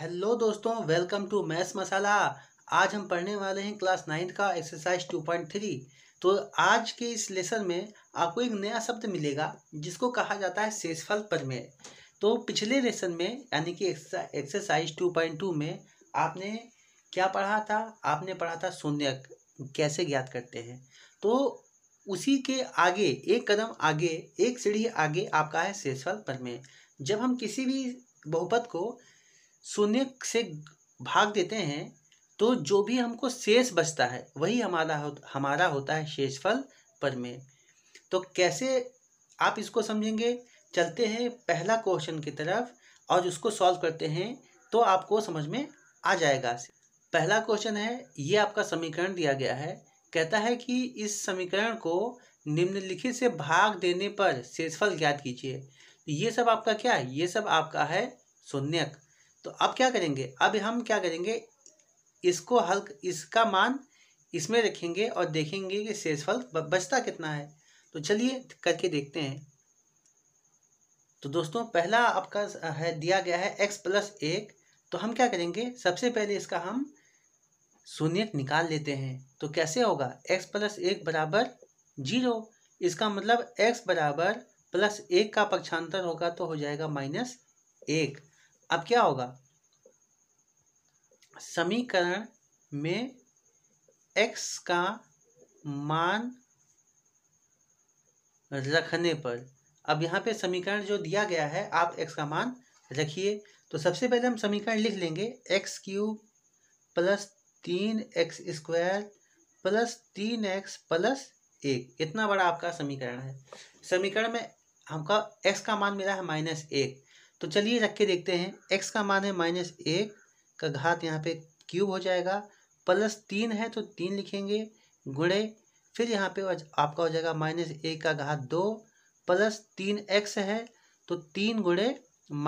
hello दोस्तों welcome to maths मसाला आज हम पढ़ने वाले हैं क्लास नाइन्थ का एक्सरसाइज टू पॉइंट थ्री तो आज के इस लेसन में आपको एक नया शब्द मिलेगा जिसको कहा जाता है शेषफल प्रमेय तो पिछले लेसन में यानी कि एक्सरसाइज टू पॉइंट टू में आपने क्या पढ़ा था आपने पढ़ा था शून्य कैसे ज्ञात करते हैं तो उसी के आगे एक कदम आगे एक सीढ़ी आगे आपका है शेषफल प्रमेय जब हम किसी भी बहुपत को शून्य से भाग देते हैं तो जो भी हमको शेष बचता है वही हमारा हो, हमारा होता है शेषफल परमेय तो कैसे आप इसको समझेंगे चलते हैं पहला क्वेश्चन की तरफ और उसको सॉल्व करते हैं तो आपको समझ में आ जाएगा पहला क्वेश्चन है ये आपका समीकरण दिया गया है कहता है कि इस समीकरण को निम्नलिखित से भाग देने पर शेषफल ज्ञात कीजिए ये सब आपका क्या है ये सब आपका है शून्यक तो अब क्या करेंगे अब हम क्या करेंगे इसको हल इसका मान इसमें रखेंगे और देखेंगे कि शेषफल बचता कितना है तो चलिए करके देखते हैं तो दोस्तों पहला आपका है दिया गया है एक्स प्लस एक तो हम क्या करेंगे सबसे पहले इसका हम शून्य निकाल लेते हैं तो कैसे होगा एक्स प्लस एक बराबर जीरो इसका मतलब एक्स बराबर प्लस एक का पक्षांतर होगा तो हो जाएगा माइनस एक अब क्या होगा समीकरण में x का मान रखने पर अब यहाँ पे समीकरण जो दिया गया है आप x का मान रखिए तो सबसे पहले हम समीकरण लिख लेंगे एक्स क्यूब प्लस तीन एक्स स्क्वायर प्लस तीन एक्स प्लस एक इतना बड़ा आपका समीकरण है समीकरण में हमका x का मान मिला है माइनस एक तो चलिए रख के देखते हैं एक्स का मान है माइनस एक का घात यहाँ पे क्यूब हो जाएगा प्लस तीन है तो तीन लिखेंगे गुणे फिर यहाँ पे आपका हो जाएगा माइनस एक का घात दो प्लस तीन एक्स है तो तीन गुणे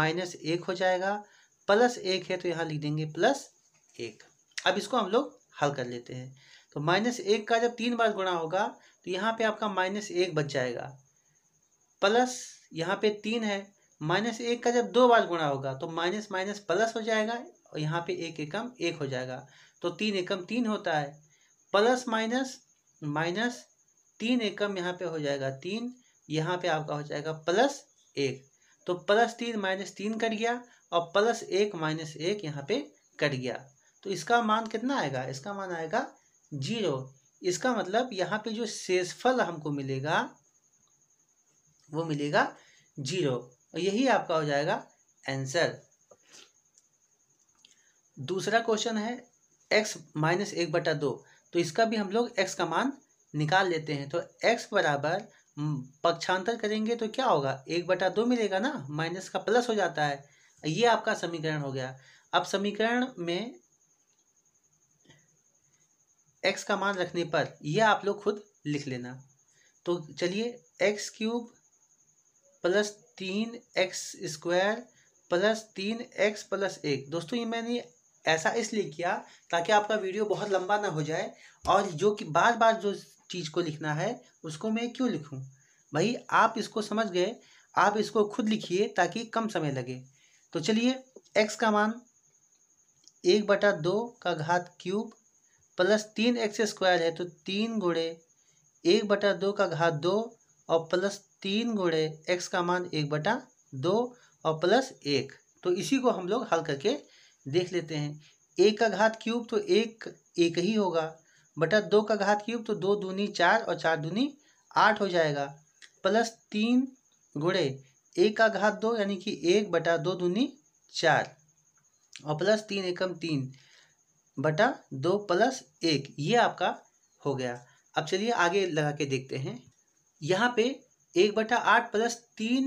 माइनस एक हो जाएगा प्लस एक है तो यहाँ लिख देंगे प्लस एक अब इसको हम लोग हल कर लेते हैं तो माइनस एक का जब तीन बार गुणा होगा तो यहाँ पे आपका माइनस एक बच जाएगा प्लस यहाँ पे तीन है माइनस एक का जब दो बार गुणा होगा तो माइनस माइनस प्लस हो जाएगा और यहाँ पे एक एकम एक हो जाएगा तो तीन एकम तीन होता है प्लस माइनस माइनस तीन एकम यहाँ पे हो जाएगा तीन यहाँ पे आपका हो जाएगा प्लस एक तो प्लस तीन माइनस तीन कट गया और प्लस एक माइनस एक यहाँ पे कट गया तो इसका मान कितना आएगा इसका मान आएगा जीरो इसका मतलब यहाँ पे जो शेषफल हमको मिलेगा वो मिलेगा जीरो और यही आपका हो जाएगा आंसर दूसरा क्वेश्चन है एक्स माइनस एक बटा दो तो इसका भी हम लोग एक्स का मान निकाल लेते हैं तो एक्स बराबर पक्षांतर करेंगे तो क्या होगा एक बटा दो मिलेगा ना माइनस का प्लस हो जाता है ये आपका समीकरण हो गया अब समीकरण में एक्स का मान रखने पर यह आप लोग खुद लिख लेना तो चलिए एक्स क्यूब प्लस तीन एक्स स्क्वायर प्लस तीन एक्स प्लस एक दोस्तों ये मैंने ऐसा इसलिए किया ताकि आपका वीडियो बहुत लंबा ना हो जाए और जो कि बार बार जो चीज़ को लिखना है उसको मैं क्यों लिखूं भाई आप इसको समझ गए आप इसको खुद लिखिए ताकि कम समय लगे तो चलिए एक्स का मान एक बटा दो का घात क्यूब प्लस तीन एक्स स्क्वायर है तो तीन गुड़े एक बटा दो का घात दो और प्लस तीन गुणे एक्स का मान एक बटा दो और प्लस एक तो इसी को हम लोग हल करके देख लेते हैं एक का घात क्यूब तो एक एक ही होगा बटा दो का घात क्यूब तो दो दूनी चार और चार दूनी आठ हो जाएगा प्लस तीन गुणे एक का घात दो यानी कि एक बटा दो दूनी चार और प्लस तीन एकम तीन बटा दो प्लस एक ये आपका हो गया अब चलिए आगे लगा के देखते हैं यहाँ पे एक बटा आठ प्लस तीन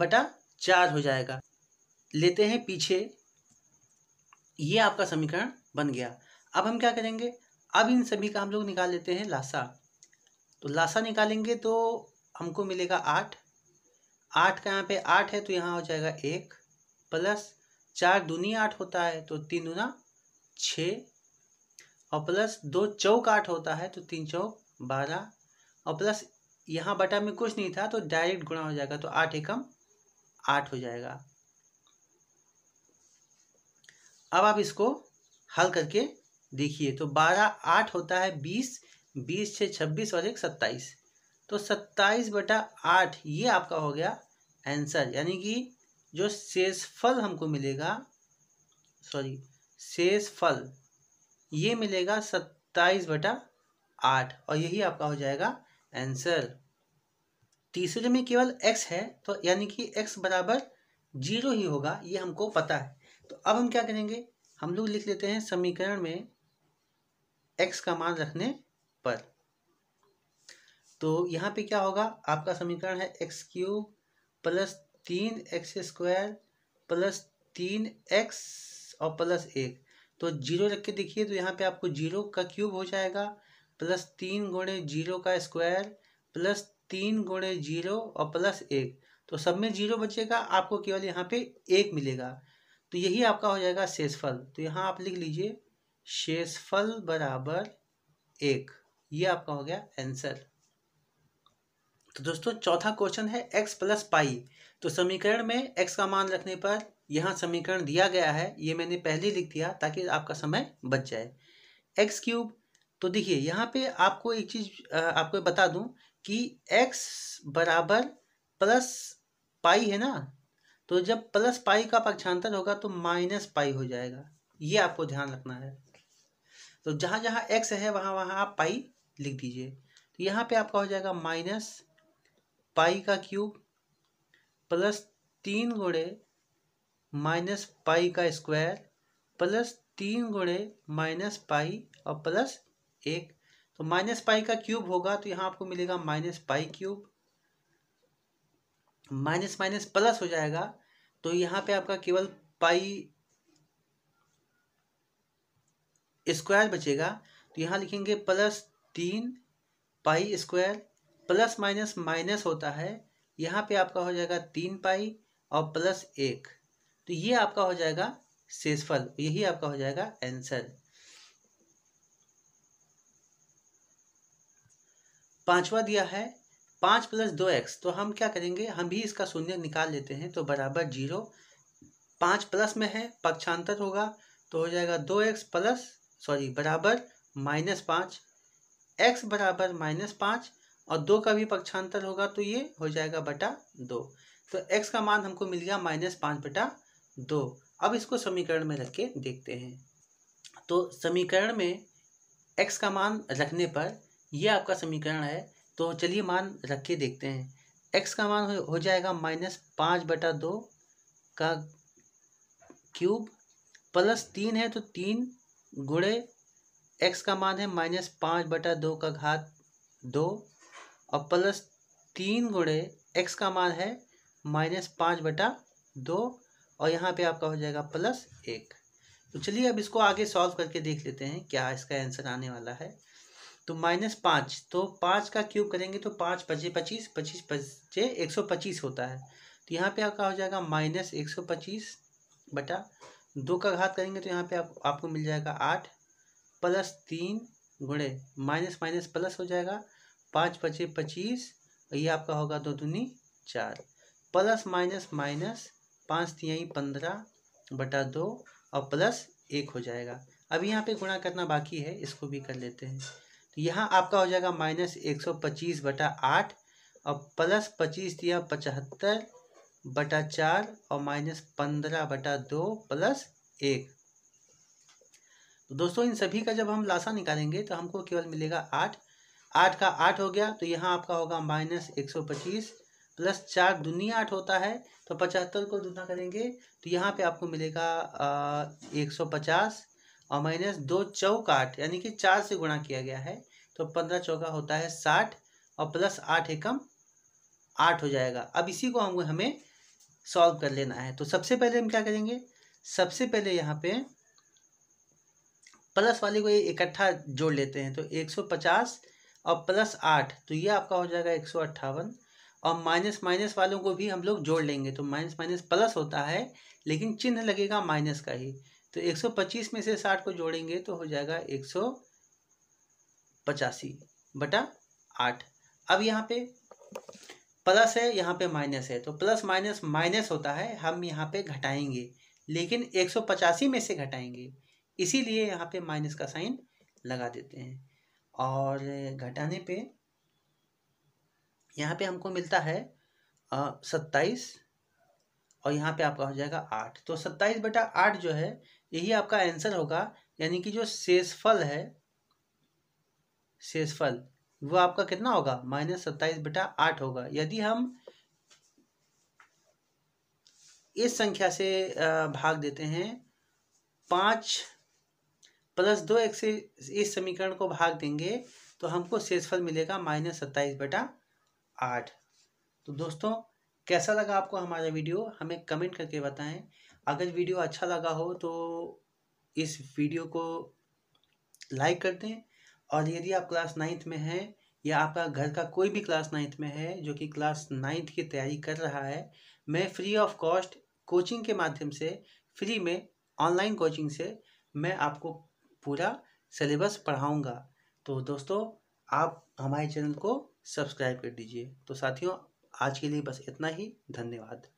बटा चार हो जाएगा लेते हैं पीछे ये आपका समीकरण बन गया अब हम क्या करेंगे अब इन सभी का हम लोग निकाल लेते हैं लासा तो लासा निकालेंगे तो हमको मिलेगा आठ आठ का यहाँ पे आठ है तो यहाँ हो जाएगा एक प्लस चार दूनी आठ होता है तो तीन दूना छ और प्लस दो चौक आठ होता है तो तीन चौक बारह और प्लस यहाँ बटा में कुछ नहीं था तो डायरेक्ट गुणा हो जाएगा तो आठ एकम आठ हो जाएगा अब आप इसको हल करके देखिए तो बारह आठ होता है बीस बीस छः छब्बीस और एक सत्ताईस तो सत्ताईस बटा आठ ये आपका हो गया आंसर यानी कि जो शेषफल हमको मिलेगा सॉरी शेषफल ये मिलेगा सत्ताईस बटा आठ और यही आपका हो जाएगा आंसर तीसरे में केवल x है तो यानी कि x बराबर जीरो ही होगा ये हमको पता है तो अब हम क्या करेंगे हम लोग लिख लेते हैं समीकरण में x का मान रखने पर तो यहाँ पे क्या होगा आपका समीकरण है एक्स क्यूब प्लस तीन एक्स स्क्वायर प्लस तीन एक्स और प्लस एक तो जीरो रख के देखिए तो यहाँ पे आपको जीरो का क्यूब हो जाएगा प्लस तीन गुणे जीरो का स्क्वायर प्लस तीन गुणे जीरो और प्लस एक तो सब में जीरो बचेगा आपको केवल यहाँ पे एक मिलेगा तो यही आपका हो जाएगा शेषफल तो यहाँ आप लिख लीजिए शेषफल बराबर एक ये आपका हो गया आंसर तो दोस्तों चौथा क्वेश्चन है एक्स प्लस पाई तो समीकरण में एक्स का मान रखने पर यहाँ समीकरण दिया गया है ये मैंने पहले लिख दिया ताकि आपका समय बच जाए एक्स क्यूब तो देखिए यहाँ पे आपको एक चीज़ आपको बता दूं कि x बराबर प्लस पाई है ना तो जब प्लस पाई का पक्षांतर होगा तो माइनस पाई हो जाएगा ये आपको ध्यान रखना है तो जहाँ जहाँ x है वहाँ वहाँ आप पाई लिख दीजिए तो यहाँ पे आपका हो जाएगा माइनस पाई का क्यूब प्लस तीन गुणे माइनस पाई का स्क्वायर प्लस तीन गुणे माइनस पाई और प्लस एक तो माइनस पाई का क्यूब होगा तो यहाँ आपको मिलेगा minus pi cube minus minus plus हो जाएगा तो यहाँ पे आपका केवल पाई स्क्वायर बचेगा तो यहाँ लिखेंगे प्लस तीन pi square plus minus minus होता है यहाँ पे आपका हो जाएगा तीन पाई और प्लस एक तो ये आपका हो जाएगा शेषफल यही आपका हो जाएगा आंसर पांचवा दिया है पाँच प्लस दो एक्स तो हम क्या करेंगे हम भी इसका शून्य निकाल लेते हैं तो बराबर जीरो पाँच प्लस में है पक्षांतर होगा तो हो जाएगा दो एक्स प्लस सॉरी बराबर माइनस पाँच एक्स बराबर माइनस पाँच और दो का भी पक्षांतर होगा तो ये हो जाएगा बटा दो तो एक्स का मान हमको मिल गया माइनस पाँच बटा दो अब इसको समीकरण में रख के देखते हैं तो समीकरण में एक्स का मान रखने पर ये आपका समीकरण है तो चलिए मान रख के देखते हैं एक्स का मान हो जाएगा माइनस पाँच बटा दो का क्यूब प्लस तीन है तो तीन गुड़े एक्स का मान है माइनस पाँच बटा दो का घात दो और प्लस तीन गुड़े एक्स का मान है माइनस पाँच बटा दो और यहाँ पे आपका हो जाएगा प्लस एक तो चलिए अब इसको आगे सॉल्व करके देख लेते हैं क्या इसका आंसर आने वाला है तो माइनस पाँच तो पाँच का क्यूब करेंगे तो पाँच पचे पच्चीस पच्चीस पचे एक सौ पच्चीस होता है तो यहाँ पे आपका हो जाएगा माइनस एक सौ पच्चीस बटा दो का घात करेंगे तो यहाँ पे आप, आपको मिल जाएगा आठ प्लस तीन गुणे माइनस माइनस प्लस हो जाएगा पाँच पचे पच्चीस ये आपका होगा दो दूनी चार प्लस माइनस माइनस पाँच तिहाई पंद्रह बटा दो और प्लस एक हो जाएगा अब यहाँ पे गुणा करना बाकी है इसको भी कर लेते हैं तो यहाँ आपका हो जाएगा माइनस एक सौ पच्चीस बटा आठ और प्लस पच्चीस दिया पचहत्तर बटा चार और माइनस पंद्रह बटा दो प्लस एक तो दोस्तों इन सभी का जब हम लासा निकालेंगे तो हमको केवल मिलेगा आठ आठ का आठ हो गया तो यहाँ आपका होगा माइनस एक सौ पच्चीस प्लस चार दुनिया आठ होता है तो पचहत्तर को दूना करेंगे तो यहाँ पे आपको मिलेगा एक सौ पचास और माइनस दो चौक आठ यानी कि चार से गुणा किया गया है तो पंद्रह चौका होता है साठ और प्लस आठ एकम आठ हो जाएगा अब इसी को हम हमें सॉल्व कर लेना है तो सबसे पहले हम क्या करेंगे सबसे पहले यहाँ पे प्लस वाले को ये इकट्ठा जोड़ लेते हैं तो एक सौ पचास और प्लस आठ तो ये आपका हो जाएगा एक सौ अट्ठावन और माइनस माइनस वालों को भी हम लोग जोड़ लेंगे तो माइनस माइनस प्लस होता है लेकिन चिन्ह लगेगा माइनस का ही तो 125 में से 60 को जोड़ेंगे तो हो जाएगा एक सौ पचासी बटा आठ अब यहाँ पे प्लस है यहाँ पे माइनस है तो प्लस माइनस माइनस होता है हम यहाँ पे घटाएंगे लेकिन एक सौ पचासी में से घटाएंगे इसीलिए यहाँ पे माइनस का साइन लगा देते हैं और घटाने पे यहाँ पे हमको मिलता है सत्ताईस और यहाँ पे आपका हो जाएगा आठ तो सत्ताईस बटा आठ जो है यही आपका आंसर होगा यानी कि जो शेषफल है शेषफल वो आपका कितना होगा माइनस सत्ताईस बटा आठ होगा यदि हम इस संख्या से भाग देते हैं पाँच प्लस दो एक से इस समीकरण को भाग देंगे तो हमको शेषफल मिलेगा माइनस सत्ताईस बटा आठ तो दोस्तों कैसा लगा आपको हमारा वीडियो हमें कमेंट करके बताएं अगर वीडियो अच्छा लगा हो तो इस वीडियो को लाइक कर दें और यदि आप क्लास नाइन्थ में हैं या आपका घर का कोई भी क्लास नाइन्थ में है जो कि क्लास नाइन्थ की तैयारी कर रहा है मैं फ्री ऑफ कॉस्ट कोचिंग के माध्यम से फ्री में ऑनलाइन कोचिंग से मैं आपको पूरा सिलेबस पढ़ाऊँगा तो दोस्तों आप हमारे चैनल को सब्सक्राइब कर दीजिए तो साथियों आज के लिए बस इतना ही धन्यवाद